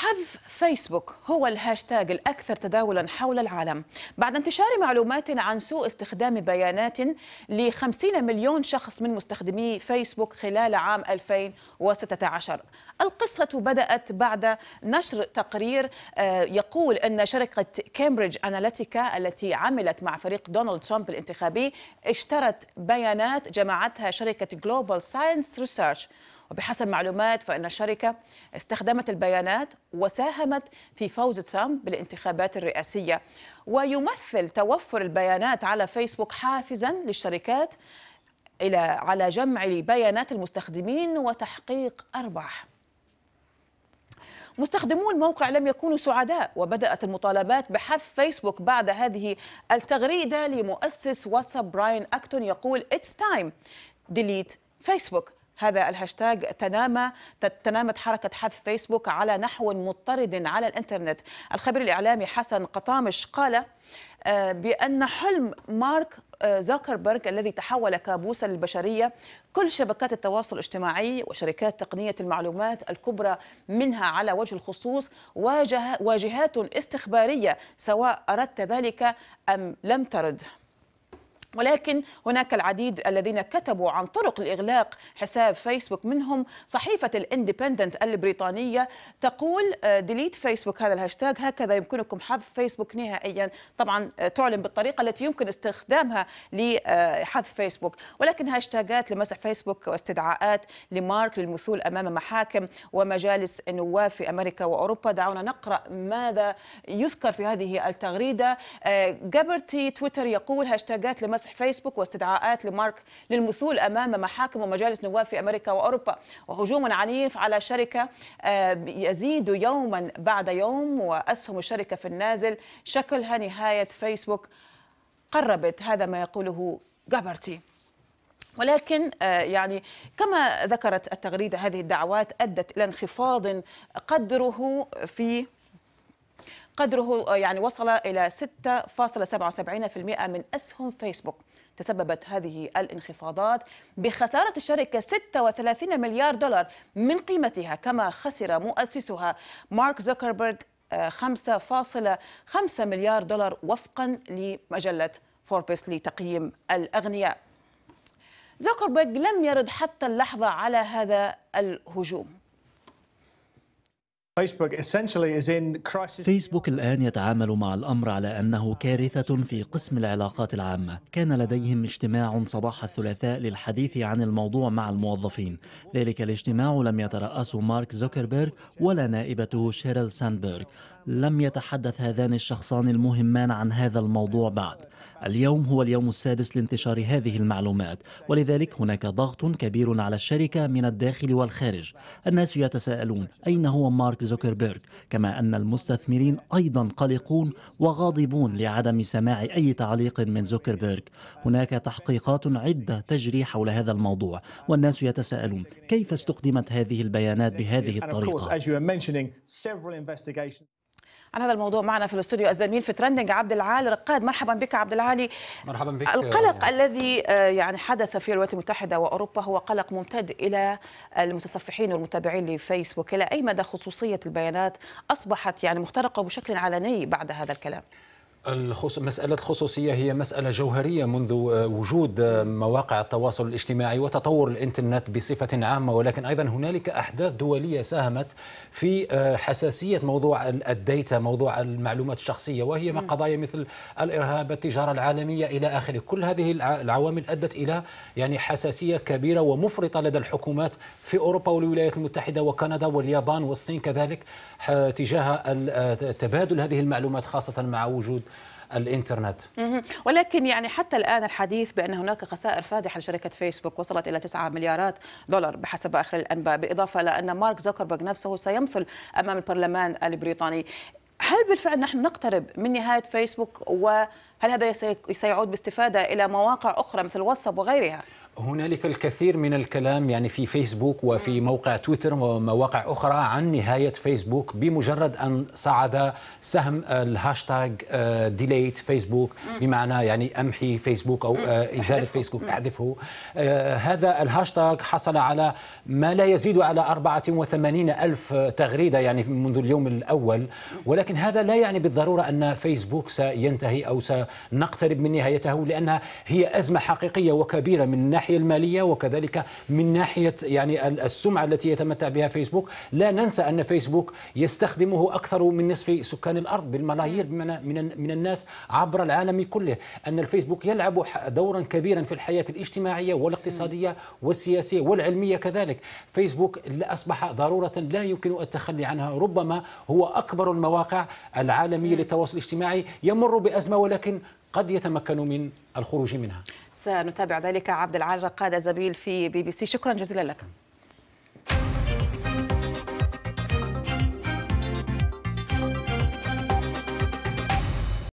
حذف فيسبوك هو الهاشتاج الأكثر تداولا حول العالم بعد انتشار معلومات عن سوء استخدام بيانات ل 50 مليون شخص من مستخدمي فيسبوك خلال عام 2016 القصة بدأت بعد نشر تقرير آه، يقول أن شركة كامبريدج أناليتيكا التي عملت مع فريق دونالد ترامب الانتخابي اشترت بيانات جمعتها شركة جلوبال ساينس ريسيرش وبحسب معلومات فإن الشركة استخدمت البيانات وساهمت في فوز ترامب بالانتخابات الرئاسية ويمثل توفر البيانات على فيسبوك حافزا للشركات إلى على جمع بيانات المستخدمين وتحقيق أرباح مستخدمو الموقع لم يكونوا سعداء وبدأت المطالبات بحذف فيسبوك بعد هذه التغريدة لمؤسس واتساب براين أكتون يقول It's time delete فيسبوك هذا الهاشتاج تنامى تنامت حركة حذف فيسبوك على نحو مضطرد على الإنترنت الخبير الإعلامي حسن قطامش قال آه، بأن حلم مارك آه، زوكربيرغ الذي تحول كابوسا للبشرية كل شبكات التواصل الاجتماعي وشركات تقنية المعلومات الكبرى منها على وجه الخصوص واجه واجهات استخبارية سواء أردت ذلك أم لم ترد ولكن هناك العديد الذين كتبوا عن طرق الإغلاق حساب فيسبوك منهم صحيفة الاندبندنت البريطانية تقول ديليت آه، فيسبوك هذا الهاشتاج هكذا يمكنكم حذف فيسبوك نهائيا طبعا آه، تعلن بالطريقة التي يمكن استخدامها لحذف آه، فيسبوك ولكن هاشتاجات لمسح فيسبوك واستدعاءات لمارك للمثول أمام محاكم ومجالس النواب في أمريكا وأوروبا دعونا نقرأ ماذا يذكر في هذه التغريدة جابرتي تويتر يقول هاشتاجات لمسح تصفيح فيسبوك واستدعاءات لمارك للمثول أمام محاكم ومجالس نواب في أمريكا وأوروبا وهجوم عنيف على شركة آه، يزيد يوما بعد يوم وأسهم الشركة في النازل شكلها نهاية فيسبوك قربت هذا ما يقوله جابرتي ولكن آه، يعني كما ذكرت التغريده هذه الدعوات ادت الى انخفاض قدره في قدره آه، يعني وصل إلى 6.77% من أسهم فيسبوك تسببت هذه الانخفاضات بخسارة الشركة 36 مليار دولار من قيمتها كما خسر مؤسسها مارك زوكربيرغ 5.5 آه، مليار دولار وفقا لمجلة فوربس لتقييم الأغنياء زوكربيرغ لم يرد حتى اللحظة على هذا الهجوم فيسبوك الآن يتعامل مع الأمر على أنه كارثة في قسم العلاقات العامة كان لديهم اجتماع صباح الثلاثاء للحديث عن الموضوع مع الموظفين ذلك الاجتماع لم يترأسه مارك زوكربيرغ ولا نائبته شيريل ساندبرغ لم يتحدث هذان الشخصان المهمان عن هذا الموضوع بعد اليوم هو اليوم السادس لانتشار هذه المعلومات ولذلك هناك ضغط كبير على الشركة من الداخل والخارج الناس يتساءلون أين هو مارك زوكربيرغ كما أن المستثمرين أيضا قلقون وغاضبون لعدم سماع أي تعليق من زوكربيرغ هناك تحقيقات عدة تجري حول هذا الموضوع والناس يتساءلون كيف استخدمت هذه البيانات بهذه الطريقة عن هذا الموضوع معنا في الاستوديو الزميل في ترندنج عبد العال رقاد مرحبا بك عبد العالي مرحبا بك القلق يعني. الذي آه، يعني حدث في الولايات المتحده واوروبا هو قلق ممتد الى المتصفحين والمتابعين لفيسبوك الى اي مدى خصوصيه البيانات اصبحت يعني مخترقه بشكل علني بعد هذا الكلام الخص... مسألة الخصوصية هي مسألة جوهرية منذ آه، وجود آه، مواقع التواصل الاجتماعي وتطور الإنترنت بصفة عامة ولكن أيضا هنالك أحداث دولية ساهمت في آه، حساسية موضوع الديتا موضوع المعلومات الشخصية وهي ما قضايا مثل الإرهاب التجارة العالمية إلى آخره كل هذه العوامل أدت إلى يعني حساسية كبيرة ومفرطة لدى الحكومات في أوروبا والولايات المتحدة وكندا واليابان والصين كذلك تجاه تبادل هذه المعلومات خاصة مع وجود الانترنت ولكن يعني حتى الآن الحديث بأن هناك خسائر فادحة لشركة فيسبوك وصلت إلى 9 مليارات دولار بحسب آخر الأنباء بالإضافة إلى أن مارك زوكربيرج نفسه سيمثل أمام البرلمان البريطاني هل بالفعل نحن نقترب من نهاية فيسبوك و هل هذا سيعود باستفادة إلى مواقع أخرى مثل واتساب وغيرها؟ هنالك الكثير من الكلام يعني في فيسبوك وفي موقع تويتر ومواقع أخرى عن نهاية فيسبوك بمجرد أن صعد سهم الهاشتاج ديليت آه، فيسبوك بمعنى يعني أمحي فيسبوك أو آه، إزالة فيسبوك أحذفه آه، هذا الهاشتاج حصل على ما لا يزيد على 84 ألف تغريدة يعني منذ اليوم الأول ولكن هذا لا يعني بالضرورة أن فيسبوك سينتهي أو نقترب من نهايته لأنها هي أزمة حقيقية وكبيرة من الناحية المالية وكذلك من ناحية يعني السمعة التي يتمتع بها فيسبوك لا ننسى أن فيسبوك يستخدمه أكثر من نصف سكان الأرض بالملايير من, من الناس عبر العالم كله أن الفيسبوك يلعب دورا كبيرا في الحياة الاجتماعية والاقتصادية والسياسية والعلمية كذلك فيسبوك أصبح ضرورة لا يمكن التخلي عنها ربما هو أكبر المواقع العالمية نعم. للتواصل الاجتماعي يمر بأزمة ولكن قد يتمكنوا من الخروج منها سنتابع ذلك عبد العال رقاد زبيل في بي بي سي شكرا جزيلا لك